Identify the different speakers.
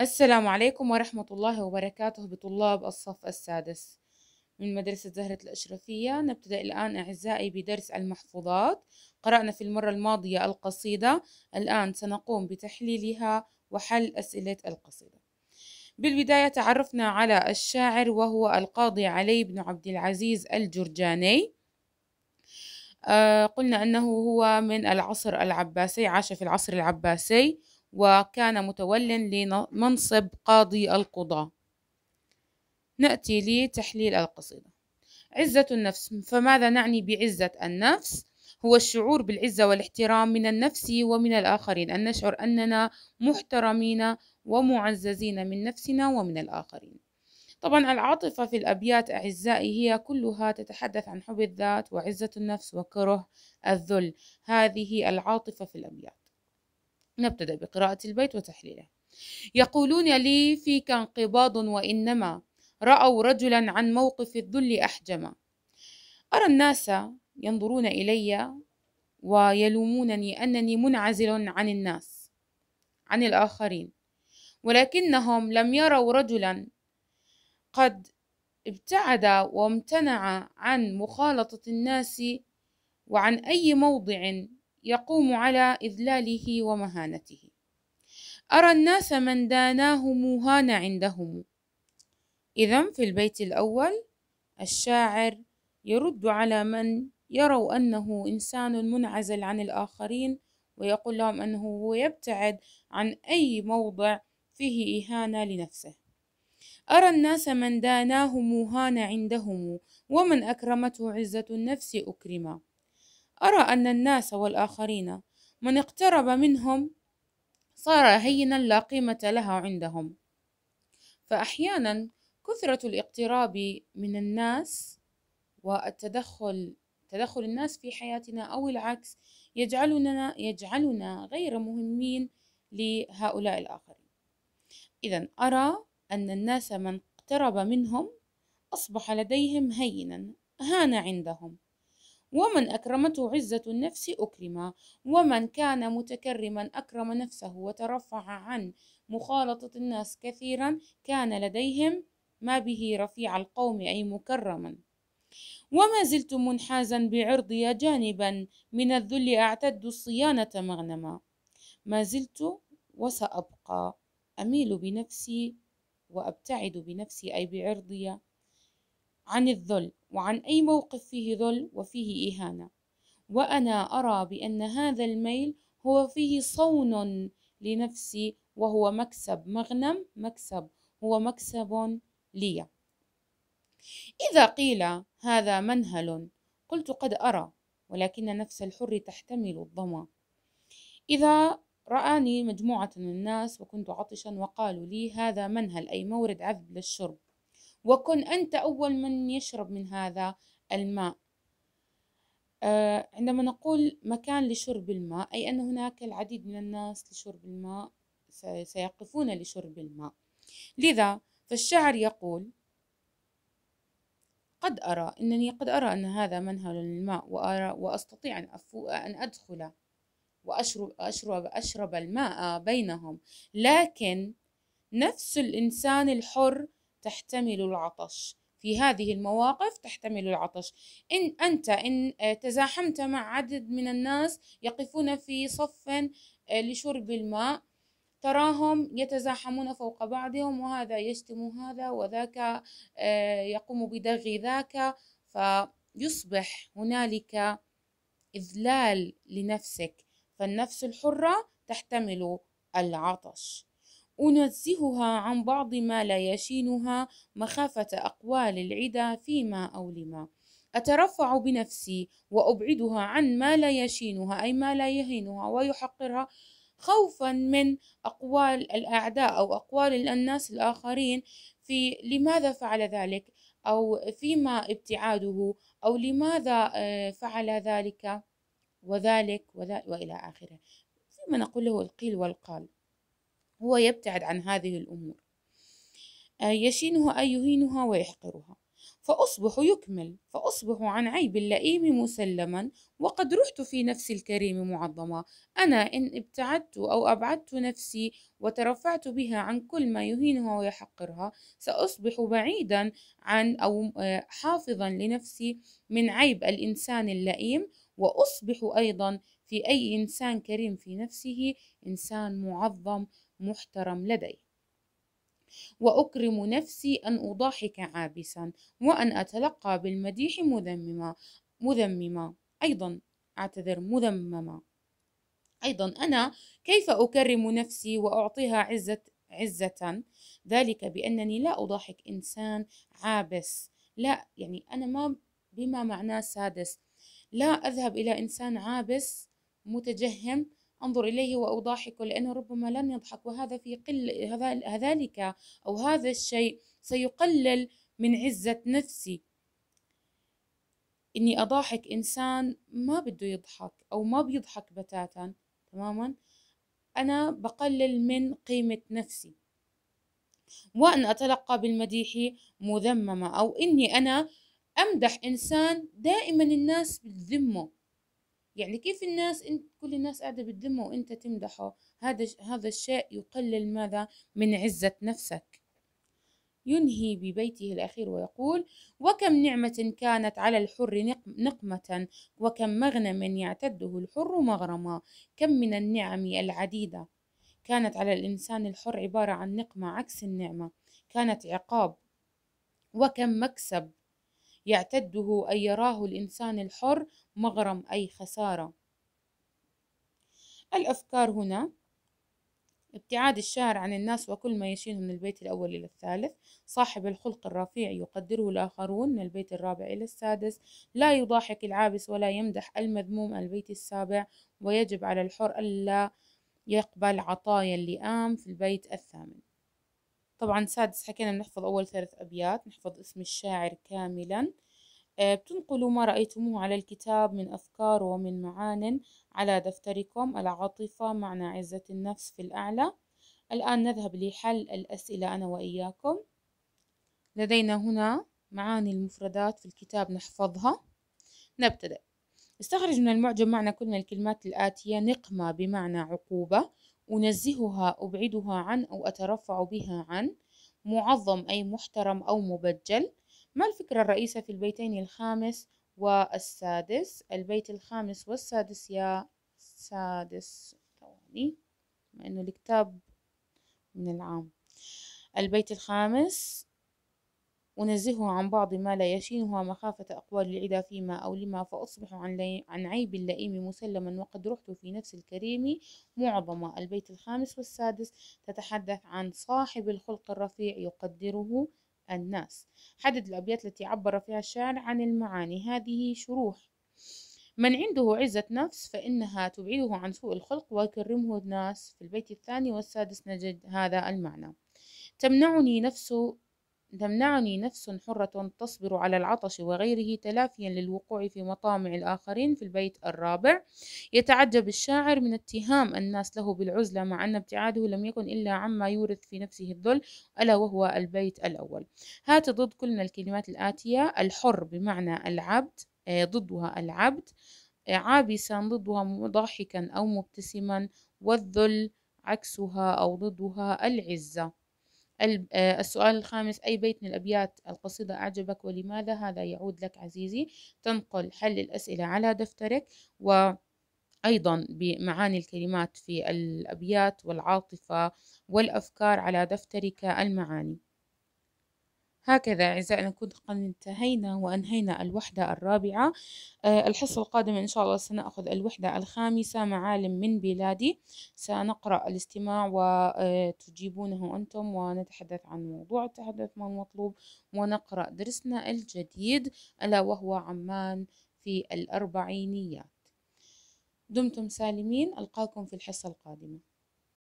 Speaker 1: السلام عليكم ورحمة الله وبركاته بطلاب الصف السادس من مدرسة زهرة الأشرفية نبتدأ الآن أعزائي بدرس المحفوظات قرأنا في المرة الماضية القصيدة الآن سنقوم بتحليلها وحل أسئلة القصيدة بالبداية تعرفنا على الشاعر وهو القاضي علي بن عبد العزيز الجرجاني آه، قلنا أنه هو من العصر العباسي عاش في العصر العباسي وكان متولا لمنصب قاضي القضاة نأتي لتحليل القصيدة عزة النفس فماذا نعني بعزة النفس؟ هو الشعور بالعزة والاحترام من النفس ومن الآخرين أن نشعر أننا محترمين ومعززين من نفسنا ومن الآخرين طبعا العاطفة في الأبيات أعزائي هي كلها تتحدث عن حب الذات وعزة النفس وكره الذل هذه العاطفة في الأبيات نبتدأ بقراءة البيت وتحليله يقولون لي فيك انقباض وإنما رأوا رجلا عن موقف الذل أحجم أرى الناس ينظرون إلي ويلومونني أنني منعزل عن الناس عن الآخرين ولكنهم لم يروا رجلا قد ابتعد وامتنع عن مخالطة الناس وعن أي موضع يقوم على إذلاله ومهانته أرى الناس من داناهم هان عندهم إذا في البيت الأول الشاعر يرد على من يروا أنه إنسان منعزل عن الآخرين ويقول لهم أنه هو يبتعد عن أي موضع فيه إهانة لنفسه أرى الناس من داناهم هان عندهم ومن أكرمته عزة النفس أكرما أرى أن الناس والآخرين من اقترب منهم صار هينا لا قيمة لها عندهم فأحيانا كثرة الاقتراب من الناس والتدخل تدخل الناس في حياتنا أو العكس يجعلنا يجعلنا غير مهمين لهؤلاء الآخرين إذا أرى أن الناس من اقترب منهم أصبح لديهم هينا هان عندهم ومن أكرمته عزة النفس أكرم ومن كان متكرما أكرم نفسه وترفع عن مخالطة الناس كثيرا كان لديهم ما به رفيع القوم أي مكرما وما زلت منحازا بعرضي جانبا من الذل أعتد الصيانة مغنما ما زلت وسأبقى أميل بنفسي وأبتعد بنفسي أي بعرضي عن الذل وعن أي موقف فيه ذل وفيه إهانة وأنا أرى بأن هذا الميل هو فيه صون لنفسي وهو مكسب مغنم مكسب هو مكسب لي إذا قيل هذا منهل قلت قد أرى ولكن نفس الحر تحتمل الظما إذا رآني مجموعة من الناس وكنت عطشا وقالوا لي هذا منهل أي مورد عذب للشرب وكن أنت أول من يشرب من هذا الماء آه، عندما نقول مكان لشرب الماء أي أن هناك العديد من الناس لشرب الماء سيقفون لشرب الماء لذا فالشاعر يقول قد أرى أنني قد أرى أن هذا منهل للماء وأرى وأستطيع أن, أفو أن أدخل وأشرب أشرب أشرب الماء بينهم لكن نفس الإنسان الحر تحتمل العطش في هذه المواقف تحتمل العطش إن أنت إن آه، تزاحمت مع عدد من الناس يقفون في صف آه، لشرب الماء تراهم يتزاحمون فوق بعضهم وهذا يشتم هذا وذاك آه، يقوم بدغ ذاك فيصبح هنالك إذلال لنفسك فالنفس الحرة تحتمل العطش أنزهها عن بعض ما لا يشينها مخافة أقوال العدا فيما أو لما أترفع بنفسي وأبعدها عن ما لا يشينها أي ما لا يهينها ويحقرها خوفا من أقوال الأعداء أو أقوال الناس الآخرين في لماذا فعل ذلك أو فيما ابتعاده أو لماذا آه، فعل ذلك وذلك, وذلك وإلى آخره فيما نقول له القيل والقال هو يبتعد عن هذه الأمور آه، يشينها أي يهينها ويحقرها فأصبح يكمل فأصبح عن عيب اللئيم مسلما وقد رحت في نفسي الكريم معظما أنا إن ابتعدت أو أبعدت نفسي وترفعت بها عن كل ما يهينها ويحقرها سأصبح بعيدا عن أو آه، حافظا لنفسي من عيب الإنسان اللئيم وأصبح أيضا في أي إنسان كريم في نفسه إنسان معظم محترم لدي واكرم نفسي ان اضاحك عابسا وان اتلقى بالمديح مذممة مذممة ايضا اعتذر مذممة ايضا انا كيف اكرم نفسي واعطيها عزه عزه ذلك بانني لا اضاحك انسان عابس لا يعني انا ما بما معناه سادس لا اذهب الى انسان عابس متجهم أنظر إليه وأضاحكه لأنه ربما لن يضحك وهذا في قل هذا هذلك أو هذا الشيء سيقلل من عزة نفسي إني أضاحك إنسان ما بده يضحك أو ما بيضحك بتاتا تماما أنا بقلل من قيمة نفسي وأن أتلقى بالمديح مذممة أو إني أنا أمدح إنسان دائما الناس بتذمه يعني كيف الناس انت كل الناس قاعده بتذمه وانت تمدحه هذا هذا الشيء يقلل ماذا من عزه نفسك ينهي ببيته الأخير ويقول وكم نعمة كانت على الحر نقمة وكم مغنم يعتده الحر مغرما كم من النعم العديدة كانت على الإنسان الحر عبارة عن نقمة عكس النعمة كانت عقاب وكم مكسب يعتده أن يراه الإنسان الحر مغرم أي خسارة الأفكار هنا ابتعاد الشاعر عن الناس وكل ما يشينه من البيت الأول إلى الثالث صاحب الخلق الرفيع يقدره الآخرون من البيت الرابع إلى السادس لا يضاحك العابس ولا يمدح المذموم البيت السابع ويجب على الحر ألا يقبل عطايا اللئام في البيت الثامن طبعا سادس حكينا بنحفظ أول ثلاث أبيات نحفظ اسم الشاعر كاملا آه، بتنقلوا ما رأيتموه على الكتاب من أفكار ومن معان على دفتركم العاطفة معنى عزة النفس في الأعلى الآن نذهب لحل الأسئلة أنا وإياكم لدينا هنا معاني المفردات في الكتاب نحفظها نبتدأ استخرج من المعجم معنى كل من الكلمات الآتية نقمة بمعنى عقوبة أنزهها أبعدها عن أو أترفع بها عن معظم أي محترم أو مبجل ما الفكرة الرئيسة في البيتين الخامس والسادس البيت الخامس والسادس يا سادس ثواني أنه الكتاب من العام البيت الخامس ونزهه عن بعض ما لا يشينها مخافة أقوال العدا فيما أو لما فأصبح عن, لي... عن عيب اللئيم مسلما وقد رحت في نفس الكريم معظما البيت الخامس والسادس تتحدث عن صاحب الخلق الرفيع يقدره الناس حدد الأبيات التي عبر فيها الشاعر عن المعاني هذه شروح من عنده عزة نفس فإنها تبعده عن سوء الخلق ويكرمه الناس في البيت الثاني والسادس نجد هذا المعنى تمنعني نفس تمنعني نفس حرة تصبر على العطش وغيره تلافيا للوقوع في مطامع الآخرين في البيت الرابع يتعجب الشاعر من اتهام الناس له بالعزلة مع أن ابتعاده لم يكن إلا عما يورث في نفسه الذل ألا وهو البيت الأول هات ضد كلنا الكلمات الآتية الحر بمعنى العبد آه، ضدها العبد آه، عابسا ضدها مضحكا أو مبتسما والذل عكسها أو ضدها العزة آه، السؤال الخامس أي بيت من الأبيات القصيدة أعجبك ولماذا هذا يعود لك عزيزي تنقل حل الأسئلة على دفترك و أيضا بمعاني الكلمات في الأبيات والعاطفة والأفكار على دفترك المعاني هكذا أعزائي نكون قد انتهينا وأنهينا الوحدة الرابعة آه، الحصة القادمة إن شاء الله سنأخذ الوحدة الخامسة معالم من بلادي سنقرأ الاستماع وتجيبونه آه، أنتم ونتحدث عن موضوع التحدث ما المطلوب ونقرأ درسنا الجديد ألا وهو عمان في الأربعينيات دمتم سالمين ألقاكم في الحصة القادمة